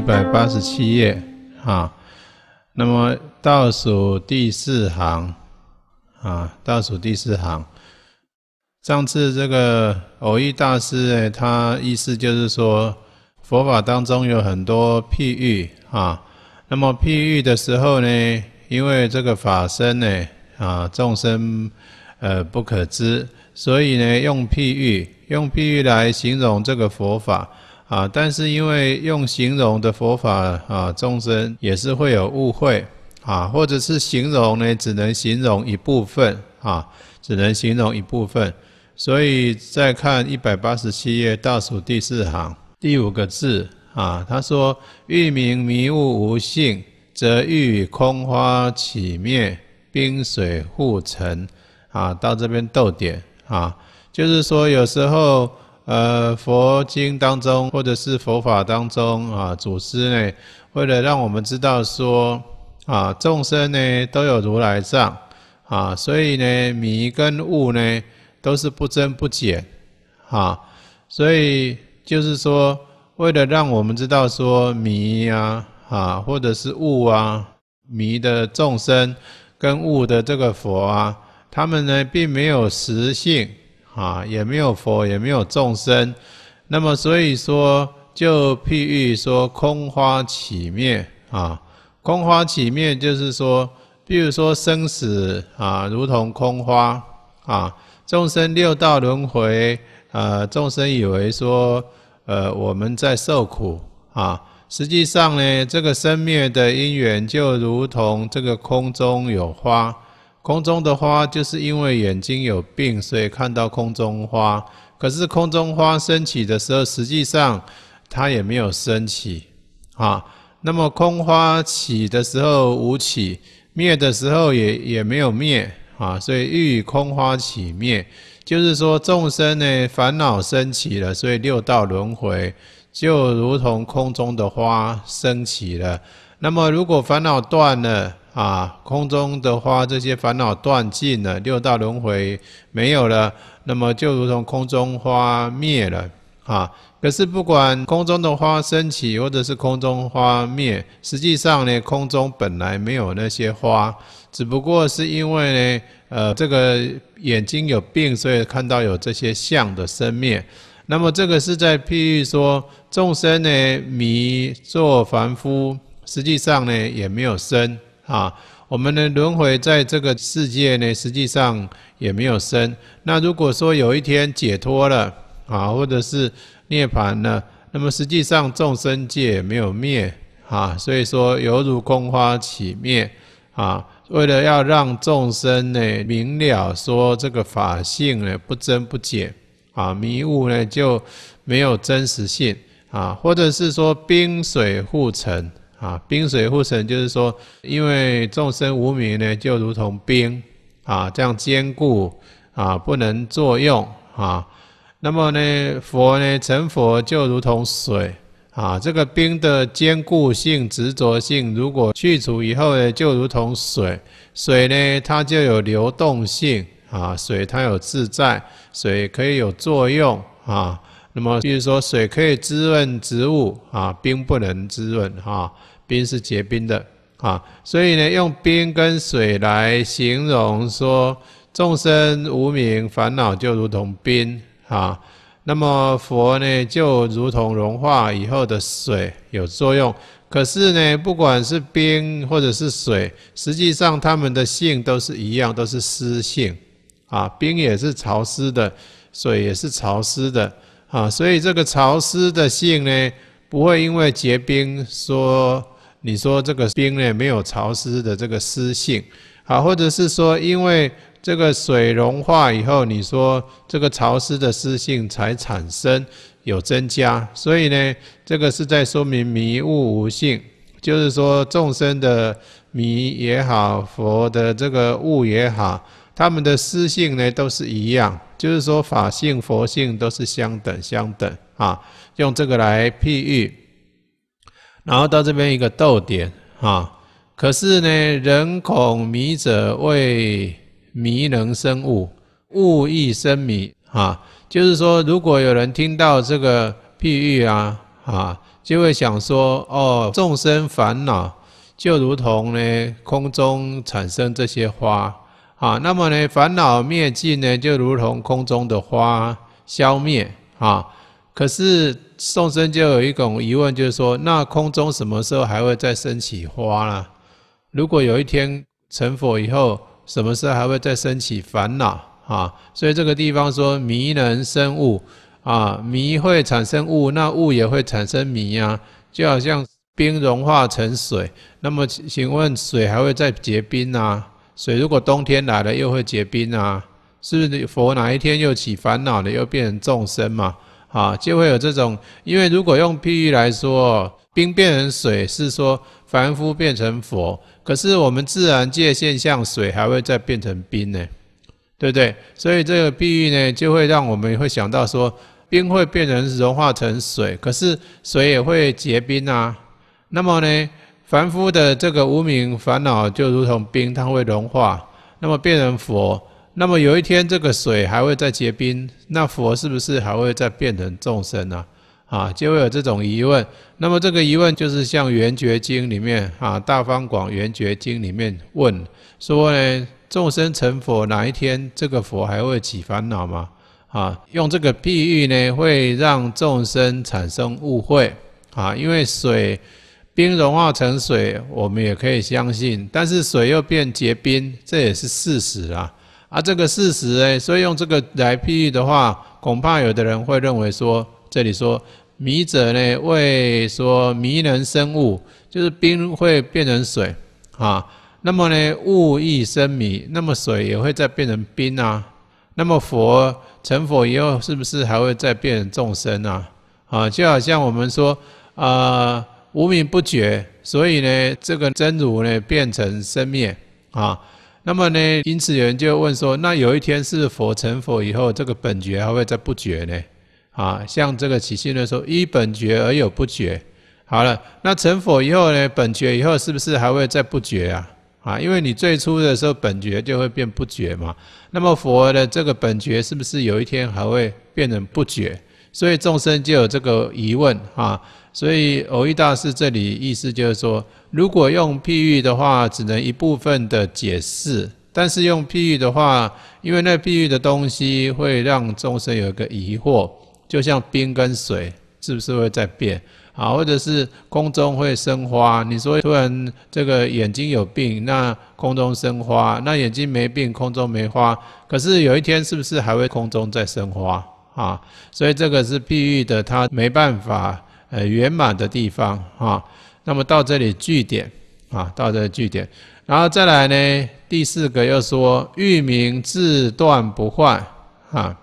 一百八十七页，啊，那么倒数第四行，啊，倒数第四行，上次这个偶遇大师哎，他意思就是说，佛法当中有很多譬喻，啊，那么譬喻的时候呢，因为这个法身呢，啊，众生呃不可知，所以呢，用譬喻，用譬喻来形容这个佛法。啊，但是因为用形容的佛法啊，众生也是会有误会啊，或者是形容呢，只能形容一部分啊，只能形容一部分，所以再看一百八十七页倒数第四行第五个字啊，他说：“欲明迷雾无性，则欲空花起灭，冰水互沉啊。”到这边逗点啊，就是说有时候。呃，佛经当中，或者是佛法当中啊，祖师呢，为了让我们知道说，啊，众生呢都有如来藏啊，所以呢，迷跟悟呢都是不增不减啊，所以就是说，为了让我们知道说，迷啊，啊，或者是悟啊，迷的众生跟悟的这个佛啊，他们呢并没有实性。啊，也没有佛，也没有众生，那么所以说，就譬喻说空花起灭啊，空花起灭就是说，比如说生死啊，如同空花啊，众生六道轮回啊，众生以为说，呃，我们在受苦啊，实际上呢，这个生灭的因缘就如同这个空中有花。空中的花，就是因为眼睛有病，所以看到空中花。可是空中花升起的时候，实际上它也没有升起啊。那么空花起的时候无起，灭的时候也也没有灭啊。所以欲空花起灭，就是说众生呢烦恼升起了，所以六道轮回就如同空中的花升起了。那么如果烦恼断了。啊，空中的花，这些烦恼断尽了，六道轮回没有了，那么就如同空中花灭了啊。可是不管空中的花升起，或者是空中花灭，实际上呢，空中本来没有那些花，只不过是因为呢，呃，这个眼睛有病，所以看到有这些相的生灭。那么这个是在譬喻说，众生呢迷作凡夫，实际上呢也没有生。啊，我们的轮回在这个世界呢，实际上也没有生。那如果说有一天解脱了啊，或者是涅槃了，那么实际上众生界没有灭啊，所以说犹如空花起灭啊。为了要让众生呢明了说这个法性呢不增不减啊，迷雾呢就没有真实性啊，或者是说冰水互成。啊，冰水护神就是说，因为众生无名呢，就如同冰啊，这样坚固啊，不能作用啊。那么呢，佛呢成佛就如同水啊。这个冰的坚固性、执着性，如果去除以后呢，就如同水。水呢，它就有流动性啊，水它有自在，水可以有作用啊。那么，比如说水可以滋润植物啊，冰不能滋润啊。冰是结冰的啊，所以呢，用冰跟水来形容说众生无名烦恼就如同冰啊，那么佛呢就如同融化以后的水有作用。可是呢，不管是冰或者是水，实际上它们的性都是一样，都是湿性啊。冰也是潮湿的，水也是潮湿的啊，所以这个潮湿的性呢，不会因为结冰说。你说这个冰呢没有潮湿的这个湿性，好，或者是说因为这个水融化以后，你说这个潮湿的湿性才产生有增加，所以呢，这个是在说明迷雾无性，就是说众生的迷也好，佛的这个雾也好，他们的湿性呢都是一样，就是说法性、佛性都是相等相等啊，用这个来譬喻。然后到这边一个逗点，啊，可是呢，人恐迷者为迷能生物，物亦生迷，啊，就是说，如果有人听到这个譬喻啊，啊，就会想说，哦，众生烦恼就如同呢空中产生这些花，啊，那么呢，烦恼灭尽呢，就如同空中的花消灭，啊。可是众生就有一种疑问，就是说，那空中什么时候还会再升起花呢？如果有一天成佛以后，什么时候还会再升起烦恼啊？所以这个地方说迷能生物啊，迷会产生物，那物也会产生迷啊。就好像冰融化成水，那么请问水还会再结冰啊？水如果冬天来了，又会结冰啊？是不是佛哪一天又起烦恼了，又变成众生嘛？啊，就会有这种，因为如果用譬喻来说，冰变成水是说凡夫变成佛，可是我们自然界现象，水还会再变成冰呢，对不对？所以这个譬喻呢，就会让我们会想到说，冰会变成融化成水，可是水也会结冰啊。那么呢，凡夫的这个无名烦恼就如同冰，它会融化，那么变成佛。那么有一天，这个水还会再结冰，那佛是不是还会再变成众生呢？啊，就会有这种疑问。那么这个疑问就是像《圆觉经》里面啊，《大方广圆觉经》里面问说呢，众生成佛哪一天，这个佛还会起烦恼吗？啊，用这个譬喻呢，会让众生产生误会啊，因为水冰融化成水，我们也可以相信，但是水又变结冰，这也是事实啊。啊，这个事实哎，所以用这个来譬喻的话，恐怕有的人会认为说，这里说迷者呢，为说迷能生物，就是冰会变成水，啊，那么呢，物亦生迷，那么水也会再变成冰啊。那么佛成佛以后，是不是还会再变成众生啊？啊，就好像我们说，啊，无名不觉，所以呢，这个真如呢，变成生灭啊。那么呢？因此有人就问说：那有一天是佛成佛以后，这个本觉还会再不觉呢？啊，像这个起信论说，一本觉而有不觉。好了，那成佛以后呢？本觉以后是不是还会再不觉啊？啊，因为你最初的时候本觉就会变不觉嘛。那么佛的这个本觉是不是有一天还会变成不觉？所以众生就有这个疑问啊！所以偶遇大师这里意思就是说，如果用譬喻的话，只能一部分的解释；但是用譬喻的话，因为那譬喻的东西会让众生有一个疑惑，就像冰跟水是不是会在变啊？或者是空中会生花？你说突然这个眼睛有病，那空中生花；那眼睛没病，空中没花。可是有一天，是不是还会空中再生花？啊，所以这个是碧玉的，它没办法呃圆满的地方啊。那么到这里聚点啊，到这里聚点，然后再来呢，第四个又说玉名自断不坏啊，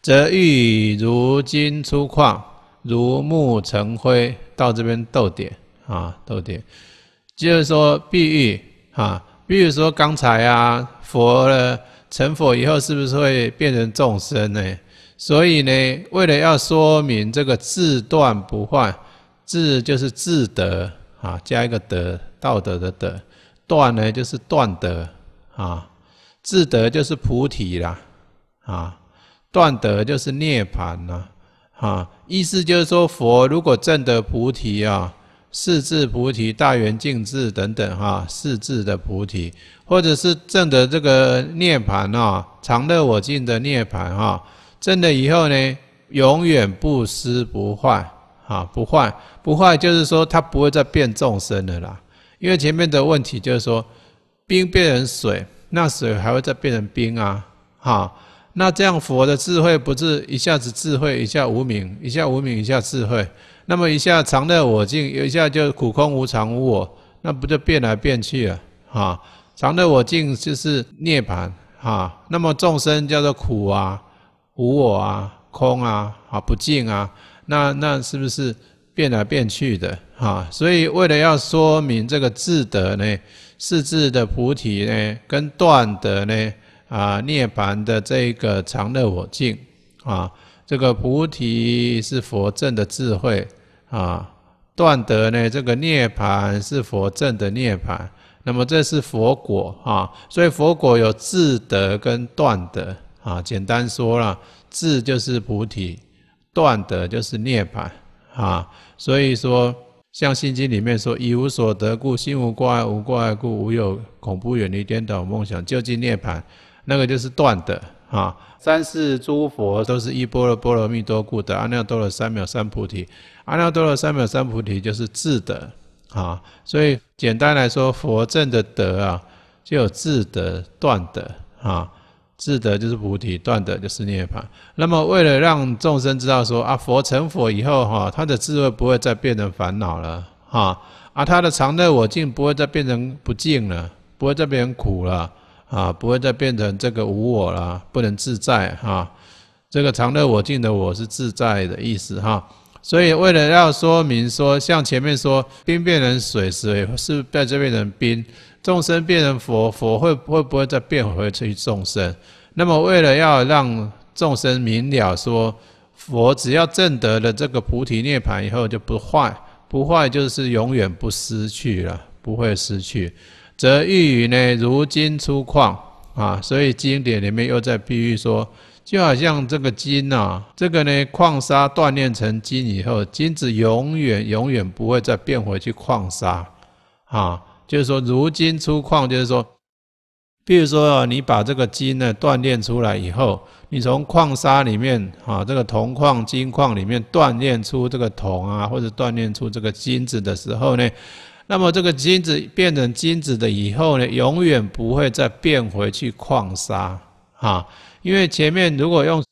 则玉如金出矿，如木成灰，到这边斗点啊，斗点，就是说碧玉啊，比如说刚才啊，佛了。成佛以后是不是会变成众生呢？所以呢，为了要说明这个自断不换，自就是自得啊，加一个德，道德的德；断呢就是断德啊，自得就是菩提啦，啊，断德就是涅槃了，啊，意思就是说佛如果证得菩提啊。四智菩提、大圆净智等等哈，四智的菩提，或者是证得这个涅盘啊，常乐我净的涅盘哈，证了以后呢，永远不失不坏啊，不坏不坏就是说，它不会再变众生的啦，因为前面的问题就是说，冰变成水，那水还会再变成冰啊，哈，那这样佛的智慧不是一下子智慧，一下无名，一下无名，一下智慧。那么一下常乐我净，有一下就苦空无常无我，那不就变来变去啊？常乐我净就是涅槃啊。那么众生叫做苦啊、无我啊、空啊、啊不净啊，那那是不是变来变去的啊？所以为了要说明这个智德呢，四智的菩提呢，跟断德呢啊涅槃的这个常乐我净啊，这个菩提是佛正的智慧。啊，断德呢？这个涅槃是佛正的涅槃，那么这是佛果啊。所以佛果有智德跟断德啊。简单说了，智就是菩提，断德就是涅槃啊。所以说，像《心经》里面说“以无所得故，心无挂碍，无挂碍故，无有恐怖，远离颠倒梦想，究竟涅槃”，那个就是断的。啊，三世诸佛都是一波罗波罗蜜多故得阿耨多罗三藐三菩提，阿耨多罗三藐三菩提就是智德，啊，所以简单来说，佛正的德啊，就有智德、断德，啊，智德就是菩提，断德就是涅槃。那么为了让众生知道说，啊，佛成佛以后哈，他的智慧不会再变成烦恼了，啊，啊，他的常乐我净不会再变成不净了，不会再变成苦了。啊，不会再变成这个无我了，不能自在哈。这个常乐我净的我是自在的意思哈。所以为了要说明说，像前面说冰变成水，水是这变成冰；众生变成佛，佛会会不会再变回去众生？那么为了要让众生明了说，佛只要证得了这个菩提涅盘以后，就不坏，不坏就是永远不失去了，不会失去。则喻于呢，如金出矿啊，所以经典里面又在比喻说，就好像这个金呢，这个呢矿砂锻炼成金以后，金子永远永远不会再变回去矿砂啊。就是说，如今出矿，就是说，比如说啊，你把这个金呢锻炼出来以后，你从矿砂里面啊，这个铜矿、金矿里面锻炼出这个铜啊，或者锻炼出这个金子的时候呢。那么这个金子变成金子的以后呢，永远不会再变回去矿砂啊！因为前面如果用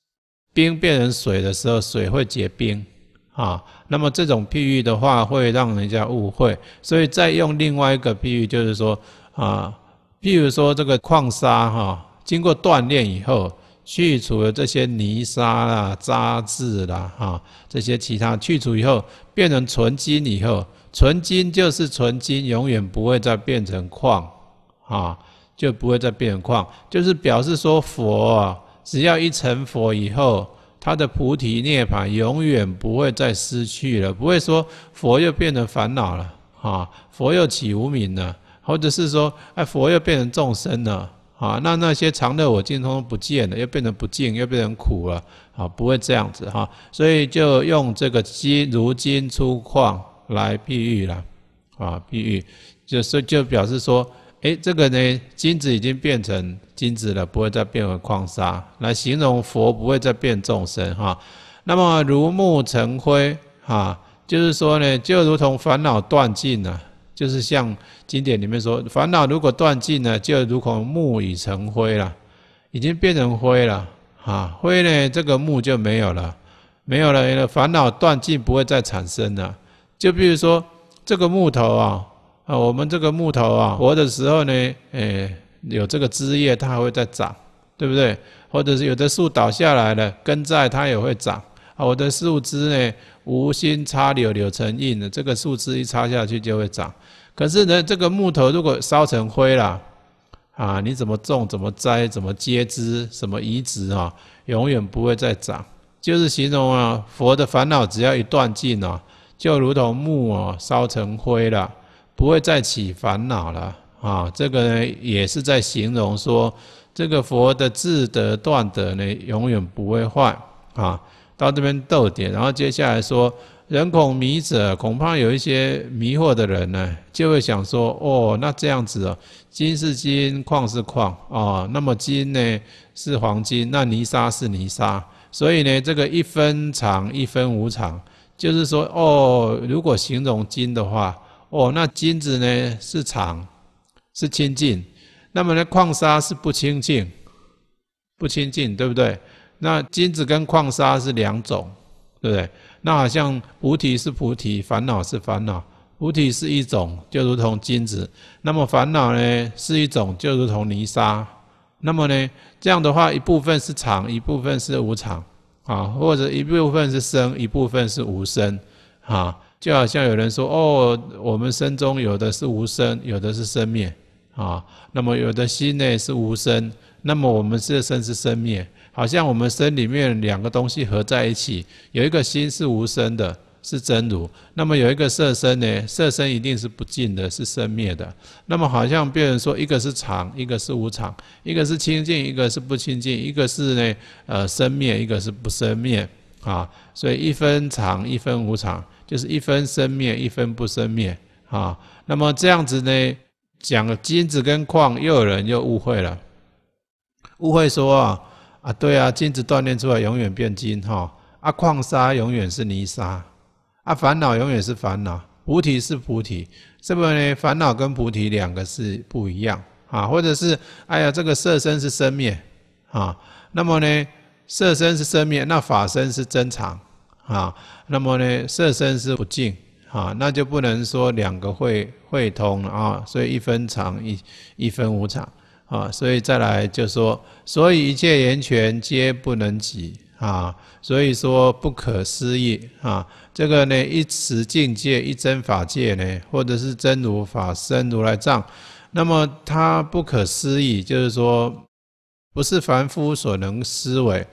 冰变成水的时候，水会结冰啊。那么这种譬喻的话，会让人家误会，所以再用另外一个譬喻，就是说啊，譬如说这个矿砂哈，经过锻炼以后，去除了这些泥沙啦、渣质啦啊这些其他去除以后，变成纯金以后。纯金就是纯金，永远不会再变成矿，啊，就不会再变成矿。就是表示说，佛啊，只要一成佛以后，他的菩提涅槃永远不会再失去了，不会说佛又变成烦恼了，啊，佛又起无名了，或者是说，哎，佛又变成众生了，啊，那那些常乐我净通不见了，又变成不净，又变成苦了，啊，不会这样子哈。所以就用这个金，如金出矿。来比喻了，啊，比喻就是就表示说，哎，这个呢，金子已经变成金子了，不会再变回矿沙，来形容佛不会再变众生哈。那么如木成灰哈，就是说呢，就如同烦恼断尽了，就是像经典里面说，烦恼如果断尽了，就如同木已成灰了，已经变成灰了，啊，灰呢，这个木就没有了，没有了，烦恼断尽，不会再产生了。就比如说这个木头啊啊，我们这个木头啊，活的时候呢，诶，有这个枝叶，它还会再长，对不对？或者是有的树倒下来了，根在它也会长啊。我的树枝呢，无心插柳，柳成荫的，这个树枝一插下去就会长。可是呢，这个木头如果烧成灰了啊，你怎么种、怎么栽、怎么接枝、什么移植啊，永远不会再长。就是形容啊，佛的烦恼只要一断尽啊。就如同木哦烧成灰了，不会再起烦恼了啊！这个呢，也是在形容说，这个佛的智德断德呢，永远不会坏啊。到这边逗点，然后接下来说，人恐迷者，恐怕有一些迷惑的人呢，就会想说，哦，那这样子哦，金是金，矿是矿啊，那么金呢是黄金，那泥沙是泥沙，所以呢，这个一分常一分无常。就是说，哦，如果形容金的话，哦，那金子呢是常，是清净，那么呢矿沙是不清净，不清净，对不对？那金子跟矿沙是两种，对不对？那好像菩提是菩提，烦恼是烦恼，菩提是一种，就如同金子，那么烦恼呢是一种，就如同泥沙，那么呢这样的话，一部分是常，一部分是无常。啊，或者一部分是生，一部分是无声，啊，就好像有人说，哦，我们生中有的是无声，有的是生灭，啊，那么有的心内是无声，那么我们这生是生灭，好像我们身里面两个东西合在一起，有一个心是无声的。是真如，那么有一个色身呢？色身一定是不净的，是生灭的。那么好像别人说，一个是常，一个是无常，一个是清净，一个是不清净，一个是呢，呃，生灭，一个是不生灭啊。所以一分常，一分无常，就是一分生灭，一分不生灭啊。那么这样子呢，讲金子跟矿，又有人又误会了，误会说啊，啊对啊，金子锻炼出来永远变金哈，啊，矿沙永远是泥沙。啊，烦恼永远是烦恼，菩提是菩提，是不是？烦恼跟菩提两个是不一样啊，或者是哎呀，这个色身是生灭啊，那么呢，色身是生灭，那法身是真常啊，那么呢，色身是不净啊，那就不能说两个会会通啊，所以一分常一一分无常啊，所以再来就说，所以一切言权皆不能及。啊，所以说不可思议啊！这个呢，一词境界，一真法界呢，或者是真如法身如来藏，那么它不可思议，就是说不是凡夫所能思维，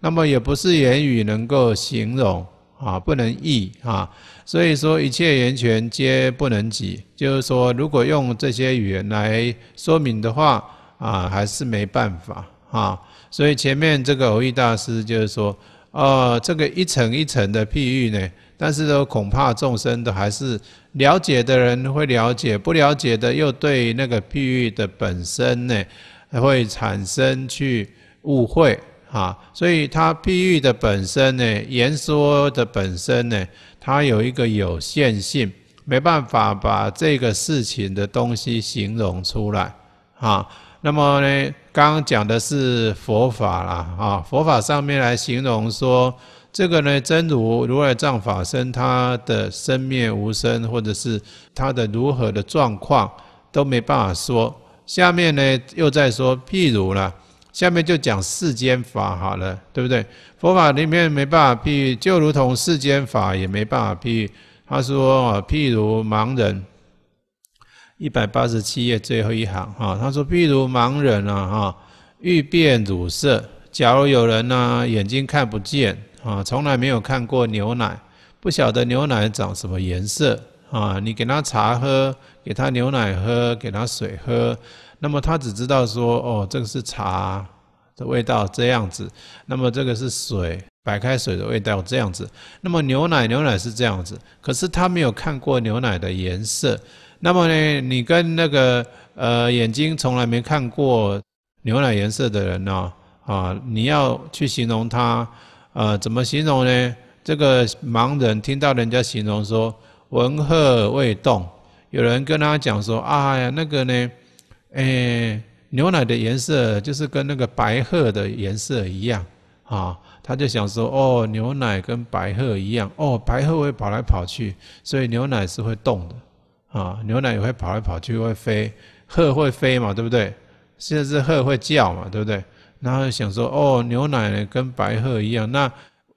那么也不是言语能够形容啊，不能译啊。所以说一切源泉皆不能及，就是说如果用这些语言来说明的话啊，还是没办法啊。所以前面这个偶遇大师就是说，哦，这个一层一层的譬喻呢，但是都恐怕众生都还是了解的人会了解，不了解的又对那个譬喻的本身呢，会产生去误会啊。所以它譬喻的本身呢，言说的本身呢，它有一个有限性，没办法把这个事情的东西形容出来啊。那么呢？刚刚讲的是佛法啦，啊，佛法上面来形容说，这个呢真如如来藏法身，他的生灭无生，或者是他的如何的状况，都没办法说。下面呢又在说譬如了，下面就讲世间法好了，对不对？佛法里面没办法譬喻，就如同世间法也没办法譬喻。他说譬如盲人。一百八十七页最后一行哈，他说：“譬如盲人啊哈，欲辨乳色。假如有人呢眼睛看不见啊，从来没有看过牛奶，不晓得牛奶长什么颜色啊。你给他茶喝，给他牛奶喝，给他水喝，那么他只知道说哦，这个是茶的味道这样子，那么这个是水，白开水的味道这样子，那么牛奶牛奶是这样子，可是他没有看过牛奶的颜色。”那么呢，你跟那个呃眼睛从来没看过牛奶颜色的人呢，啊，你要去形容他，呃，怎么形容呢？这个盲人听到人家形容说“闻鹤未动”，有人跟他讲说：“啊呀，那个呢，哎，牛奶的颜色就是跟那个白鹤的颜色一样。”啊，他就想说：“哦，牛奶跟白鹤一样，哦，白鹤会跑来跑去，所以牛奶是会动的。”啊，牛奶也会跑来跑去，会飞，鹤会飞嘛，对不对？现在是鹤会叫嘛，对不对？然后想说，哦，牛奶呢跟白鹤一样，那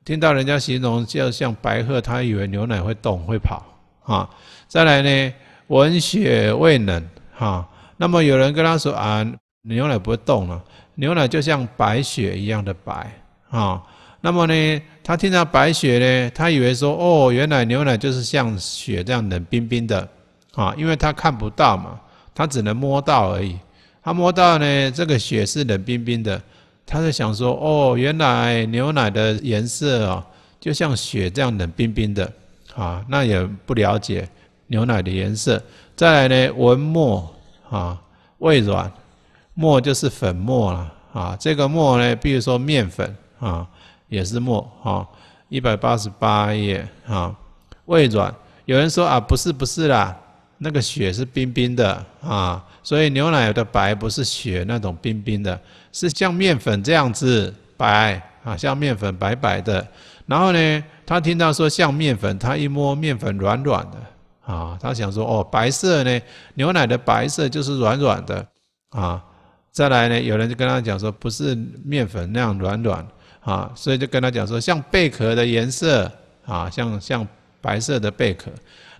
听到人家形容就像白鹤，他以为牛奶会动会跑啊。再来呢，闻雪未冷哈，那么有人跟他说啊，牛奶不会动了，牛奶就像白雪一样的白啊。那么呢，他听到白雪呢，他以为说，哦，原来牛奶就是像雪这样冷冰冰的。啊，因为他看不到嘛，他只能摸到而已。他摸到呢，这个血是冷冰冰的。他在想说，哦，原来牛奶的颜色哦，就像血这样冷冰冰的。啊，那也不了解牛奶的颜色。再来呢，闻墨啊，味软。墨就是粉末了啊。这个墨呢，比如说面粉啊，也是墨啊。一百八十八页啊，味软。有人说啊，不是不是啦。那个血是冰冰的啊，所以牛奶有的白不是血那种冰冰的，是像面粉这样子白啊，像面粉白白的。然后呢，他听到说像面粉，他一摸面粉软软的啊，他想说哦，白色呢，牛奶的白色就是软软的啊。再来呢，有人就跟他讲说不是面粉那样软软啊，所以就跟他讲说像贝壳的颜色啊，像像白色的贝壳。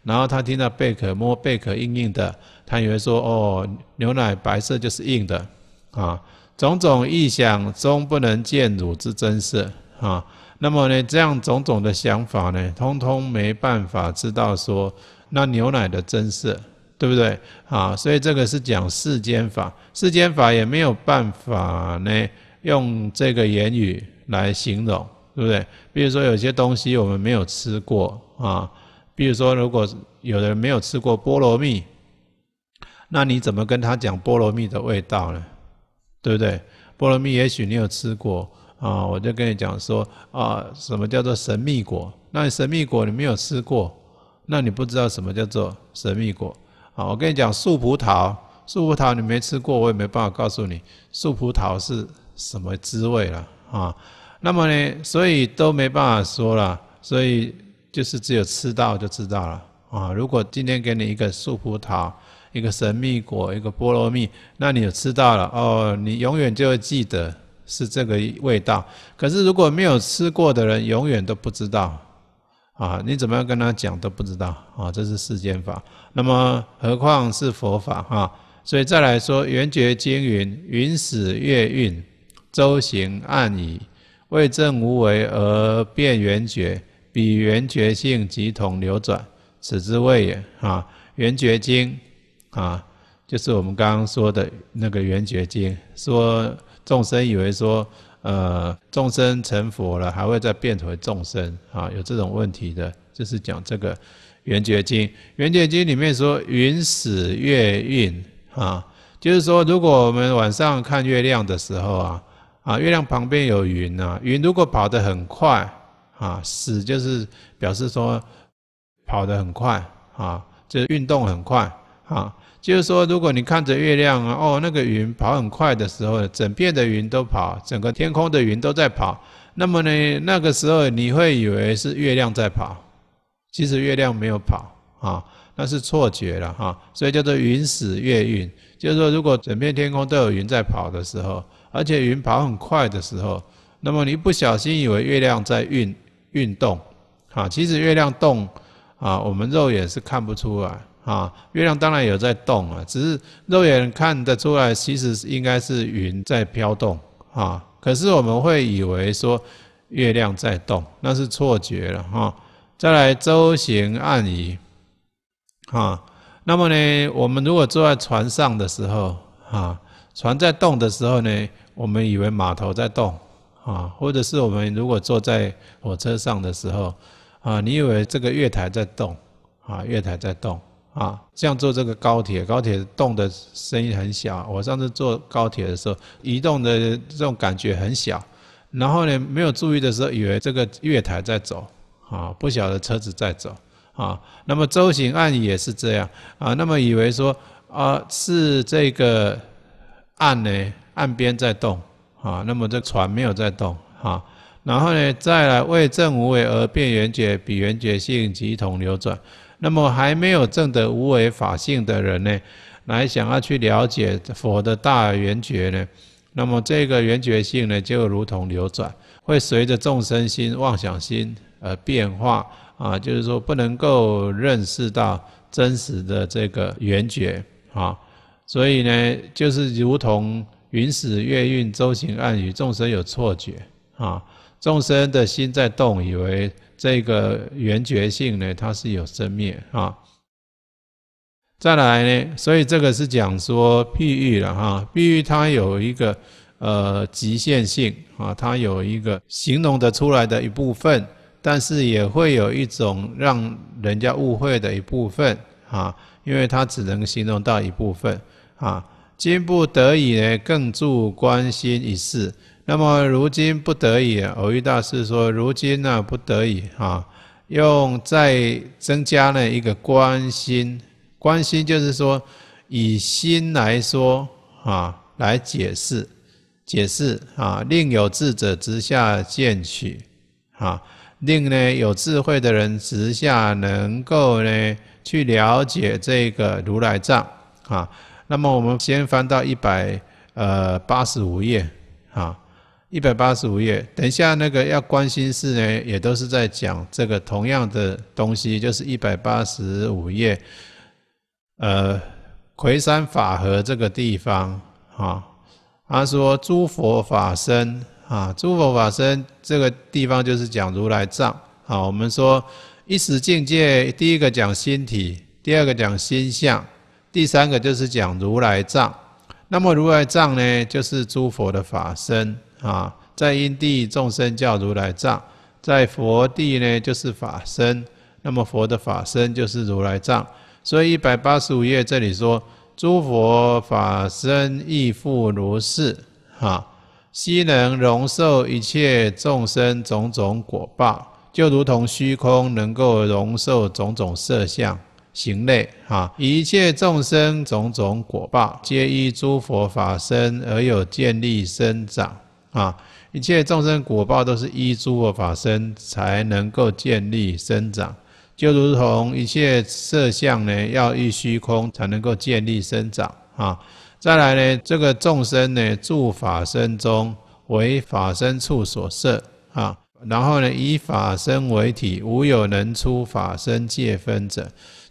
然后他听到贝壳，摸贝壳硬硬的，他以为说：“哦，牛奶白色就是硬的，啊，种种臆想终不能见乳之真色啊。”那么呢，这样种种的想法呢，通通没办法知道说那牛奶的真色，对不对？啊，所以这个是讲世间法，世间法也没有办法呢，用这个言语来形容，对不对？比如说有些东西我们没有吃过啊。比如说，如果有人没有吃过菠萝蜜，那你怎么跟他讲菠萝蜜的味道呢？对不对？菠萝蜜也许你有吃过啊，我就跟你讲说啊，什么叫做神秘果？那神秘果你没有吃过，那你不知道什么叫做神秘果啊。我跟你讲树葡萄，树葡萄你没吃过，我也没办法告诉你树葡萄是什么滋味了啊。那么呢，所以都没办法说了，所以。就是只有吃到就知道了啊！如果今天给你一个素葡萄、一个神秘果、一个菠萝蜜，那你就吃到了哦。你永远就会记得是这个味道。可是如果没有吃过的人，永远都不知道啊！你怎么样跟他讲都不知道啊！这是世间法，那么何况是佛法哈？所以再来说，圆觉经云：云死月运，周行暗矣。为正无为而变圆觉。彼圆觉性即同流转，此之谓也。啊，圆觉经，啊，就是我们刚刚说的那个圆觉经，说众生以为说，呃，众生成佛了还会再变回众生，啊，有这种问题的，就是讲这个圆觉经。圆觉经里面说云使月运，啊，就是说如果我们晚上看月亮的时候啊，啊，月亮旁边有云呐，云如果跑得很快。啊，死就是表示说跑得很快啊，就是运动很快啊。就是说，如果你看着月亮啊，哦，那个云跑很快的时候，整片的云都跑，整个天空的云都在跑，那么呢，那个时候你会以为是月亮在跑，其实月亮没有跑啊，那是错觉了哈。所以叫做云死月运，就是说，如果整片天空都有云在跑的时候，而且云跑很快的时候，那么你不小心以为月亮在运。运动，啊，其实月亮动，啊，我们肉眼是看不出来，啊，月亮当然有在动啊，只是肉眼看得出来，其实应该是云在飘动，啊，可是我们会以为说月亮在动，那是错觉了，哈。再来周行暗移，啊，那么呢，我们如果坐在船上的时候，啊，船在动的时候呢，我们以为码头在动。啊，或者是我们如果坐在火车上的时候，啊，你以为这个月台在动，啊，月台在动，啊，这样坐这个高铁，高铁动的声音很小。我上次坐高铁的时候，移动的这种感觉很小。然后呢，没有注意的时候，以为这个月台在走，啊，不晓得车子在走，啊，那么舟行岸也是这样，啊，那么以为说啊是这个岸呢，岸边在动。啊，那么这船没有在动啊，然后呢，再来为正无为而变圆觉，比圆觉性即同流转。那么还没有证得无为法性的人呢，来想要去了解佛的大圆觉呢，那么这个圆觉性呢，就如同流转，会随着众生心、妄想心而变化啊，就是说不能够认识到真实的这个圆觉啊，所以呢，就是如同。云使月运周行暗语，众生有错觉啊！众生的心在动，以为这个缘觉性呢，它是有生灭啊。再来呢，所以这个是讲说譬喻了哈。譬喻它有一个呃极限性啊，它有一个形容得出来的一部分，但是也会有一种让人家误会的一部分啊，因为它只能形容到一部分啊。今不得已呢，更助关心一事。那么如今不得已，偶遇大师说：“如今呢，不得已啊，用再增加呢一个关心。关心就是说，以心来说啊，来解释解释啊。另有智者之下见取啊，令呢有智慧的人直下能够呢去了解这个如来藏啊。”那么我们先翻到一百呃八十五页，啊，一百八十五页。等一下那个要关心事呢，也都是在讲这个同样的东西，就是一百八十五页，呃，魁山法和这个地方啊，他说诸佛法身啊，诸佛法身这个地方就是讲如来藏啊。我们说一始境界，第一个讲心体，第二个讲心相。第三个就是讲如来藏，那么如来藏呢，就是诸佛的法身啊，在因地众生叫如来藏，在佛地呢就是法身，那么佛的法身就是如来藏，所以一百八十五页这里说，诸佛法身亦复如是啊，悉能容受一切众生种种果报，就如同虚空能够容受种种色相。行类啊，一切众生种种果报，皆依诸佛法身而有建立生长啊！一切众生果报都是依诸佛法身才能够建立生长，就如同一切色相呢，要依虚空才能够建立生长啊！再来呢，这个众生呢，住法身中，为法身处所摄啊，然后呢，以法身为体，无有能出法身界分者。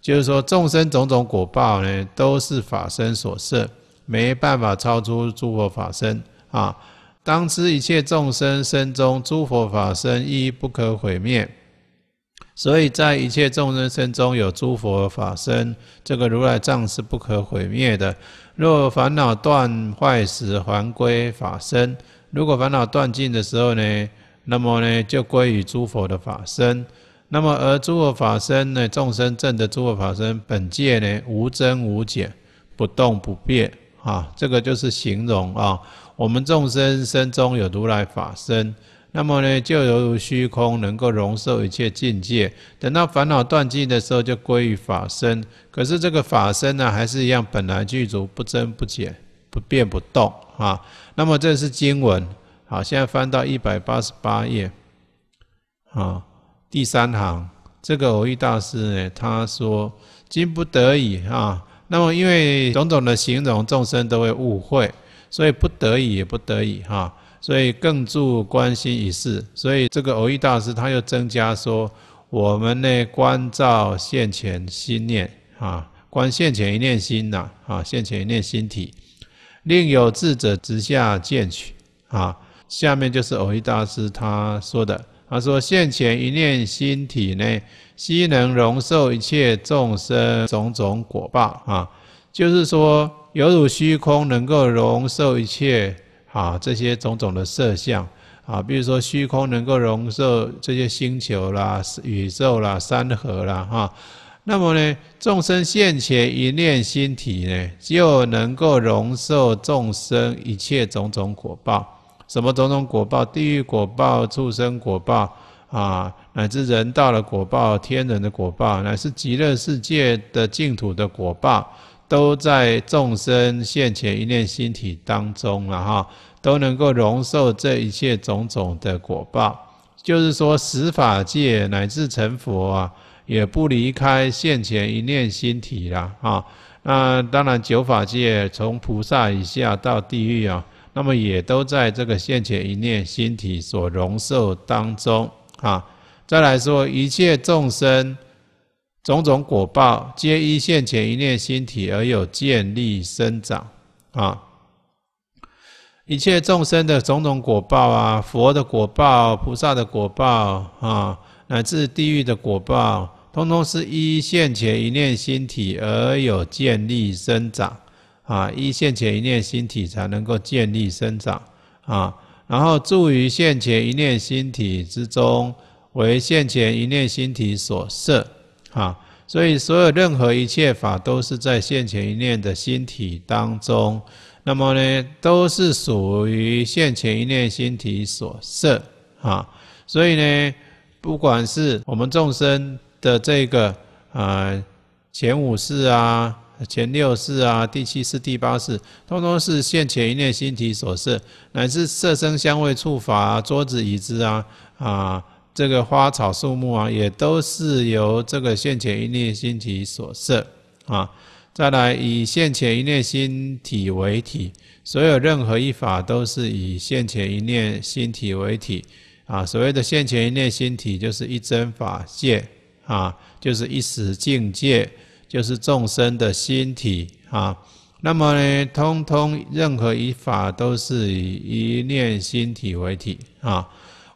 就是说，众生种种果报呢，都是法身所设，没办法超出诸佛法身啊。当知一切众生身中，诸佛法身一不可毁灭。所以在一切众生身中有诸佛法身，这个如来藏是不可毁灭的。若烦恼断坏时，还归法身；如果烦恼断尽的时候呢，那么呢，就归于诸佛的法身。那么而诸佛法身呢？众生正的诸佛法身本界呢？无增无减，不动不变啊！这个就是形容啊。我们众生身中有如来法身，那么呢，就犹如虚空能够容受一切境界。等到烦恼断尽的时候，就归于法身。可是这个法身呢，还是一样本来具足，不增不减，不变不动啊。那么这是经文。好，现在翻到一百八十八页，啊。第三行，这个偶遇大师呢，他说：“今不得已啊，那么因为种种的形容，众生都会误会，所以不得已也不得已哈，所以更助关心一事。所以这个偶遇大师他又增加说：我们呢，观照现前心念啊，观现前一念心呐啊，现前一念心体，另有智者直下见取啊。下面就是偶遇大师他说的。”他说：现前一念心体呢，悉能容受一切众生种种果报啊。就是说，犹如虚空能够容受一切啊这些种种的色相啊，比如说虚空能够容受这些星球啦、宇宙啦、山河啦哈。那么呢，众生现前一念心体呢，就能够容受众生一切种种果报。什么种种果报，地狱果报、畜生果报啊，乃至人道的果报、天人的果报，乃至极乐世界的净土的果报，都在众生现前一念心体当中了哈，都能够容受这一切种种的果报。就是说，十法界乃至成佛啊，也不离开现前一念心体了啊。那当然，九法界从菩萨以下到地狱啊。那么也都在这个现前一念心体所容受当中啊。再来说，一切众生种种果报，皆依现前一念心体而有建立生长啊。一切众生的种种果报啊，佛的果报、菩萨的果报啊，乃至地狱的果报，通通是一现前一念心体而有建立生长。啊，一现前一念心体才能够建立生长，啊，然后住于现前一念心体之中，为现前一念心体所摄，啊。所以所有任何一切法都是在现前一念的心体当中，那么呢，都是属于现前一念心体所摄，啊。所以呢，不管是我们众生的这个啊前五世啊。前六世啊，第七世、第八世，通通是现前一念心体所摄，乃至色声香味触法啊，桌子椅子啊，啊，这个花草树木啊，也都是由这个现前一念心体所摄啊。再来以现前一念心体为体，所有任何一法都是以现前一念心体为体啊。所谓的现前一念心体，就是一真法界啊，就是一时境界。就是众生的心体啊，那么呢，通通任何一法都是以一念心体为体啊。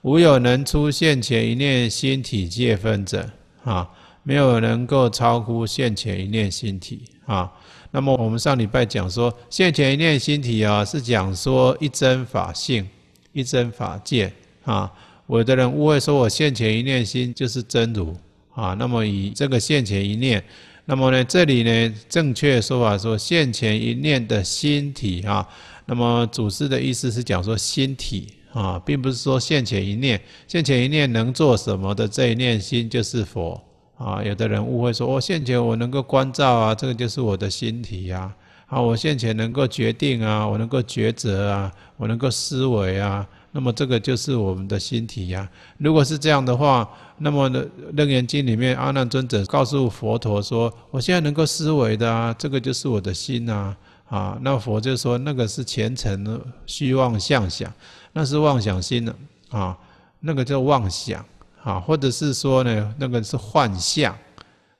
无有能出现前一念心体界分者啊，没有能够超乎现前一念心体啊。那么我们上礼拜讲说，现前一念心体啊，是讲说一真法性、一真法界啊。有的人误会说我现前一念心就是真如啊，那么以这个现前一念。那么呢，这里呢，正确说法说现前一念的心体啊。那么祖师的意思是讲说心体啊，并不是说现前一念，现前一念能做什么的这一念心就是佛啊。有的人误会说哦，现前我能够关照啊，这个就是我的心体呀。啊，我现前能够决定啊，我能够抉择啊，我能够思维啊。那么这个就是我们的心体呀。如果是这样的话，那么《楞严经》里面阿难尊者告诉佛陀说：“我现在能够思维的啊，这个就是我的心啊。”啊，那佛就说：“那个是前尘虚妄相想，那是妄想心呢。”啊，那个叫妄想啊，或者是说呢，那个是幻象，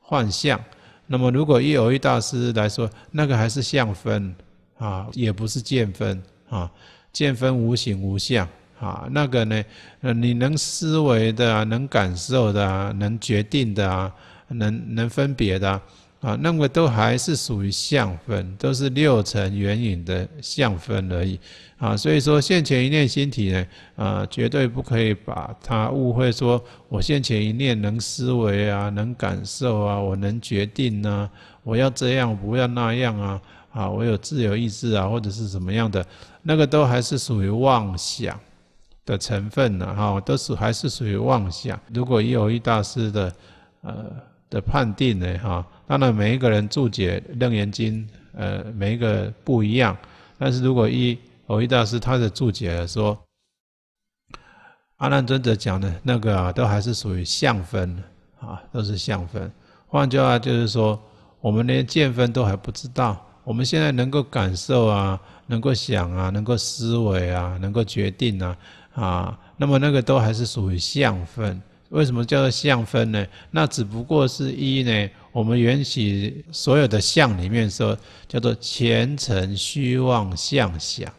幻象。那么如果一有一大师来说，那个还是相分啊，也不是见分啊，见分无形无相。啊，那个呢？呃，你能思维的啊，能感受的啊，能决定的啊，能能分别的啊，啊，那个都还是属于相分，都是六层缘影的相分而已。啊，所以说现前一念心体呢，啊，绝对不可以把它误会说，我现前一念能思维啊，能感受啊，我能决定呢，我要这样，不要那样啊，啊，我有自由意志啊，或者是什么样的，那个都还是属于妄想。的成分呢？哈，都是还是属于妄想。如果一有一大师的，呃的判定呢？哈，当然每一个人注解《楞严经》呃，每一个不一样。但是如果一有一大师他的注解说，阿难尊者讲的那个啊，都还是属于相分啊，都是相分。换句话就是说，我们连见分都还不知道。我们现在能够感受啊，能够想啊，能够思维啊，能够决定啊。啊，那么那个都还是属于相分。为什么叫做相分呢？那只不过是一呢。我们缘起所有的相里面说，叫做前尘虚妄相想，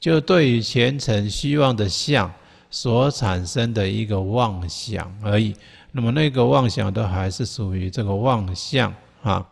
就对于前尘虚妄的相所产生的一个妄想而已。那么那个妄想都还是属于这个妄相啊。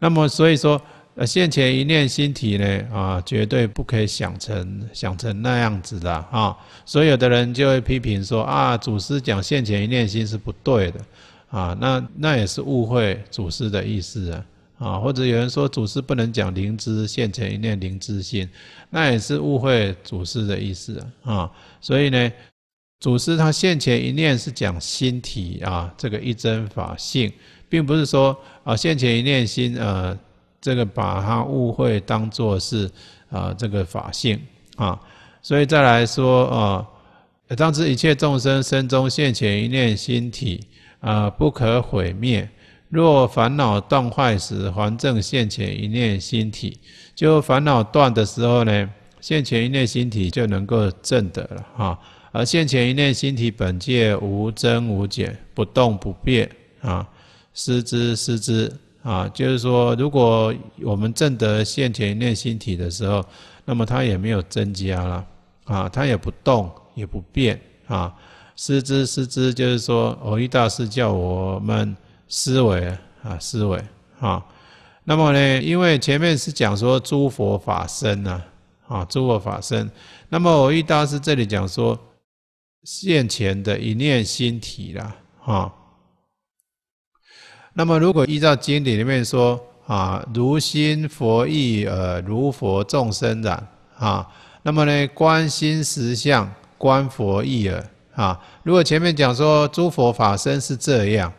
那么所以说。呃，现前一念心体呢，啊，绝对不可以想成想成那样子的啊！所有的人就会批评说啊，祖师讲现前一念心是不对的，啊，那那也是误会祖师的意思啊！啊，或者有人说祖师不能讲灵知现前一念灵知心，那也是误会祖师的意思啊！所以呢，祖师他现前一念是讲心体啊，这个一真法性，并不是说啊，现前一念心呃。这个把它误会当作是，啊，这个法性啊，所以再来说啊，当知一切众生身中现前一念心体啊，不可毁灭。若烦恼断坏时，还正现前一念心体。就烦恼断的时候呢，现前一念心体就能够正得了啊。而现前一念心体本界无增无减，不动不变啊，失之失之。啊，就是说，如果我们证得现前一念心体的时候，那么它也没有增加了，啊，它也不动也不变啊。师之师之，就是说，偶遇大师叫我们思维啊，思维啊。那么呢，因为前面是讲说诸佛法身呐，啊，诸佛法身。那么偶遇大师这里讲说现前的一念心体啦，啊。那么如果依照经典里面说，啊，如心佛意尔，如佛众生染，啊，那么呢，观心实相，观佛意耳啊，如果前面讲说诸佛法身是这样，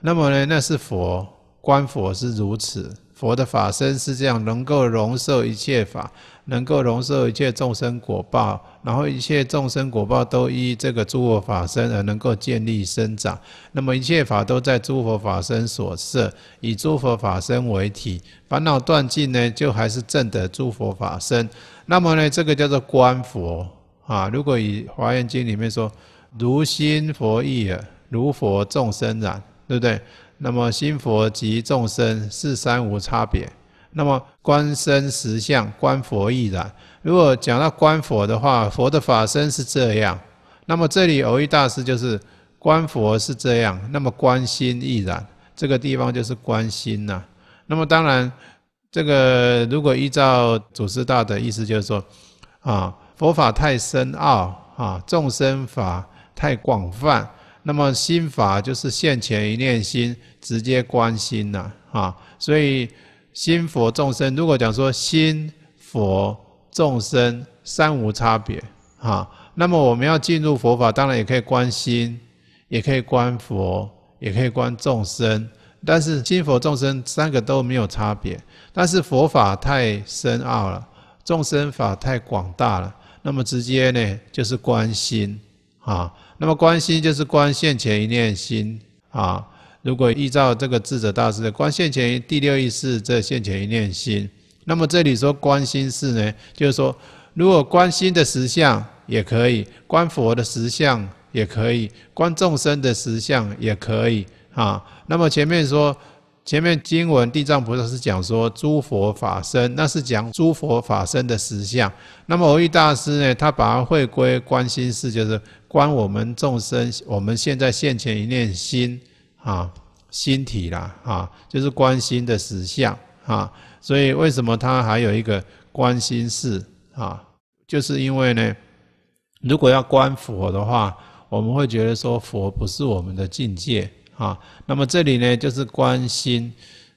那么呢，那是佛，观佛是如此，佛的法身是这样，能够容受一切法。能够容受一切众生果报，然后一切众生果报都依这个诸佛法身而能够建立生长。那么一切法都在诸佛法身所设，以诸佛法身为体，烦恼断尽呢，就还是正得诸佛法身。那么呢，这个叫做观佛啊。如果以华严经里面说，如心佛意耳，如佛众生染，对不对？那么心佛及众生四三无差别。那么观身实相，观佛亦然。如果讲到观佛的话，佛的法身是这样。那么这里偶遇大师就是观佛是这样。那么观心亦然，这个地方就是观心呐。那么当然，这个如果依照祖师大的意思，就是说啊，佛法太深奥啊，众生法太广泛。那么心法就是现前一念心直接观心呐啊，所以。心佛众生，如果讲说心佛众生三无差别啊，那么我们要进入佛法，当然也可以观心，也可以观佛，也可以观众生。但是心佛众生三个都没有差别，但是佛法太深奥了，众生法太广大了，那么直接呢就是观心啊。那么观心就是观现前一念心啊。如果依照这个智者大师的观现前一第六意识这现前一念心，那么这里说观心事呢，就是说，如果观心的实相也可以，观佛的实相也可以，观众生的实相也可以啊。那么前面说前面经文地藏菩萨是讲说诸佛法身，那是讲诸佛法身的实相。那么偶遇大师呢，他把它会归观心事，就是观我们众生，我们现在现前一念心。啊，心体啦，啊，就是观心的实相啊，所以为什么它还有一个观心事啊？就是因为呢，如果要观佛的话，我们会觉得说佛不是我们的境界啊。那么这里呢，就是观心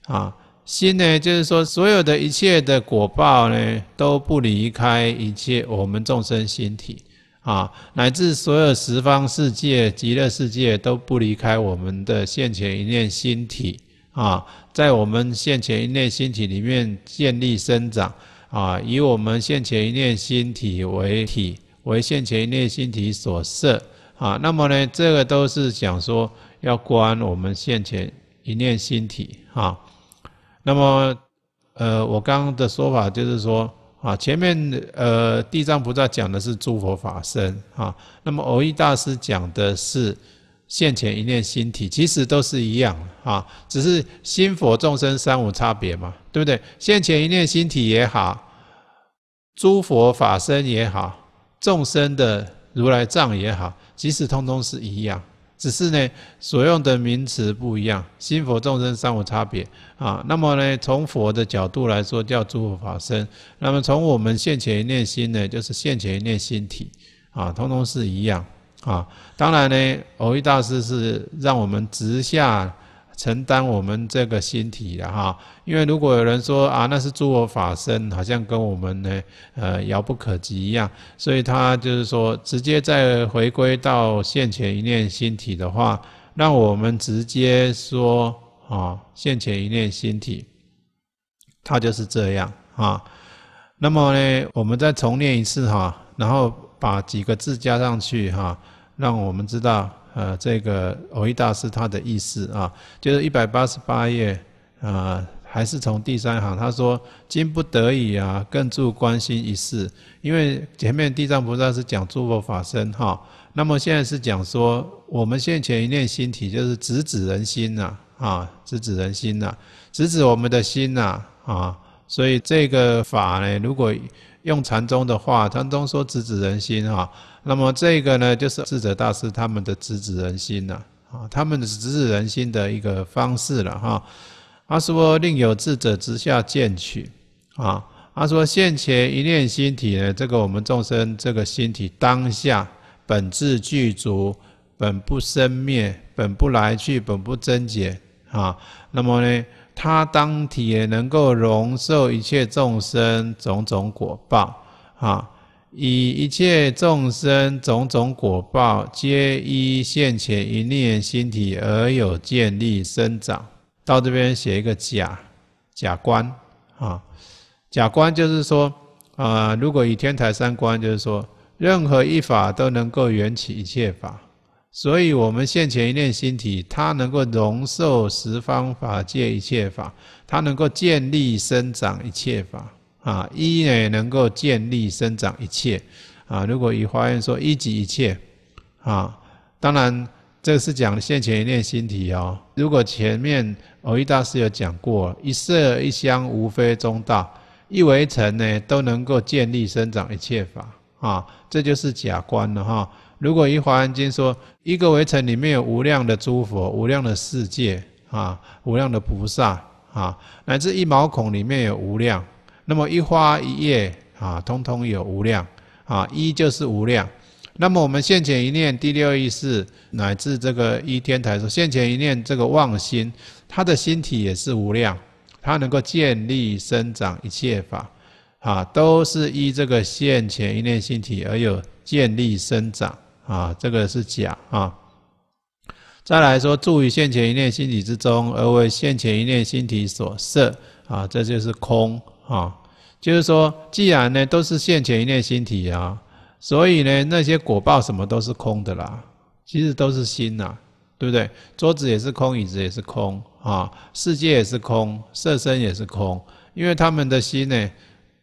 啊，心呢，就是说所有的一切的果报呢，都不离开一切我们众生心体。啊，乃至所有十方世界、极乐世界都不离开我们的现前一念心体啊，在我们现前一念心体里面建立生长啊，以我们现前一念心体为体，为现前一念心体所摄啊。那么呢，这个都是讲说要观我们现前一念心体啊。那么，呃，我刚刚的说法就是说。啊，前面呃，地藏菩萨讲的是诸佛法身啊，那么偶义大师讲的是现前一念心体，其实都是一样啊，只是心佛众生三无差别嘛，对不对？现前一念心体也好，诸佛法身也好，众生的如来藏也好，其实通通是一样。只是呢，所用的名词不一样。心佛众生三无差别啊，那么呢，从佛的角度来说叫诸佛法身，那么从我们现前一念心呢，就是现前一念心体啊，通通是一样啊。当然呢，偶遇大师是让我们直下。承担我们这个心体的哈，因为如果有人说啊，那是诸佛法身，好像跟我们呢，呃，遥不可及一样，所以他就是说，直接再回归到现前一念心体的话，让我们直接说啊，现前一念心体，它就是这样啊。那么呢，我们再重念一次哈，然后把几个字加上去哈，让我们知道。呃，这个藕大师他的意思啊，就是一百八十八页啊，还是从第三行他说，今不得已啊，更助关心一事，因为前面地藏菩萨是讲诸佛法身哈，那么现在是讲说我们现前一念心体就是直指人心呐，啊，直指人心呐，直指我们的心呐，啊，所以这个法呢，如果用禅宗的话，禅宗说直指人心哈，那么这个呢，就是智者大师他们的直指人心了啊，他们的直指人心的一个方式了哈。他说另有智者之下见取啊。他说现前一念心体呢，这个我们众生这个心体当下本质具足，本不生灭，本不来去，本不增减啊。那么呢？他当体也能够容受一切众生种种果报，啊！以一切众生种种果报，皆依现前一念心体而有建立生长。到这边写一个假假观，啊，假观就是说，啊，如果以天台三观，就是说，任何一法都能够缘起一切法。所以，我们现前一念心体，它能够容受十方法界一切法，它能够建立生长一切法。啊，一呢能够建立生长一切。啊，如果以华严说一即一切，啊，当然这是讲现前一念心体哦。如果前面偶一大师有讲过，一色一香无非中道，一为尘呢都能够建立生长一切法。啊，这就是假观了哈。如果依《华严经》说，一个围城里面有无量的诸佛、无量的世界啊，无量的菩萨啊，乃至一毛孔里面有无量，那么一花一叶啊，通通有无量啊，一就是无量。那么我们现前一念第六意识，乃至这个一天台说现前一念这个妄心，他的心体也是无量，他能够建立生长一切法啊，都是依这个现前一念心体而有建立生长。啊，这个是假啊。再来说，住于现前一念心体之中，而为现前一念心体所摄啊，这就是空啊。就是说，既然呢都是现前一念心体啊，所以呢那些果报什么都是空的啦，其实都是心呐，对不对？桌子也是空，椅子也是空啊，世界也是空，色身也是空，因为他们的心呢，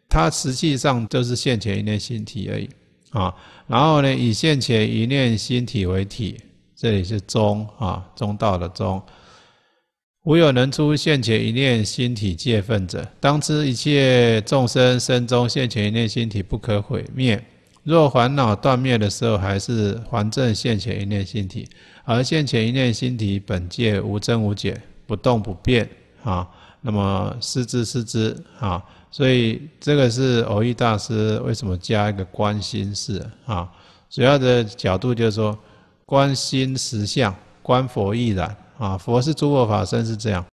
它实际上就是现前一念心体而已啊。然后呢？以现前一念心体为体，这里是中啊，中道的中。无有能出现前一念心体界分者。当知一切众生身中现前一念心体不可毁灭。若烦恼断灭的时候，还是还正现前一念心体。而现前一念心体本界无增无减，不动不变啊。那么失之失之啊。所以这个是偶遇大师为什么加一个观心事啊？主要的角度就是说，观心实相，观佛亦然啊。佛是诸佛法身是这样。